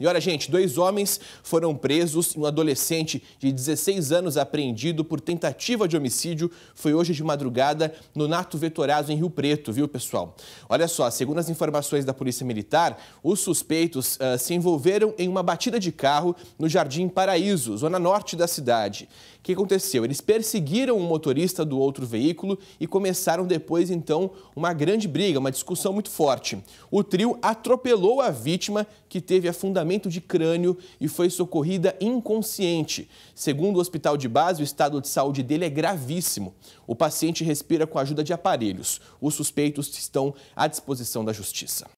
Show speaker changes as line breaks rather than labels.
E olha, gente, dois homens foram presos e um adolescente de 16 anos apreendido por tentativa de homicídio foi hoje de madrugada no Nato Vetorazo, em Rio Preto, viu, pessoal? Olha só, segundo as informações da Polícia Militar, os suspeitos uh, se envolveram em uma batida de carro no Jardim Paraíso, zona norte da cidade. O que aconteceu? Eles perseguiram o um motorista do outro veículo e começaram depois, então, uma grande briga, uma discussão muito forte. O trio atropelou a vítima que teve a fundamentação de crânio e foi socorrida inconsciente. Segundo o hospital de base, o estado de saúde dele é gravíssimo. O paciente respira com a ajuda de aparelhos. Os suspeitos estão à disposição da justiça.